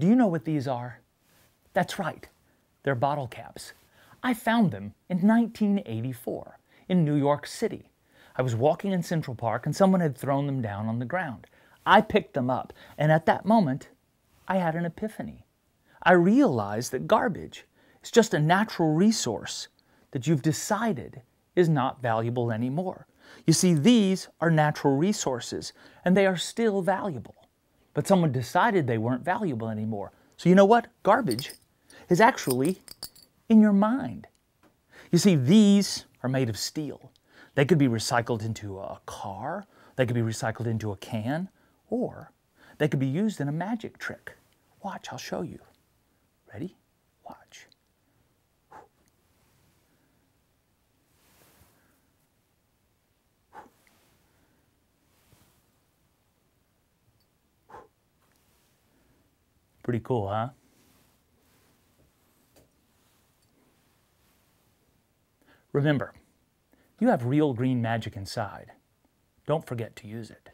Do you know what these are? That's right, they're bottle caps. I found them in 1984 in New York City. I was walking in Central Park and someone had thrown them down on the ground. I picked them up, and at that moment, I had an epiphany. I realized that garbage is just a natural resource that you've decided is not valuable anymore. You see, these are natural resources, and they are still valuable. But someone decided they weren't valuable anymore. So you know what? Garbage is actually in your mind. You see, these are made of steel. They could be recycled into a car, they could be recycled into a can, or they could be used in a magic trick. Watch, I'll show you. Ready? Watch. Pretty cool, huh? Remember, you have real green magic inside. Don't forget to use it.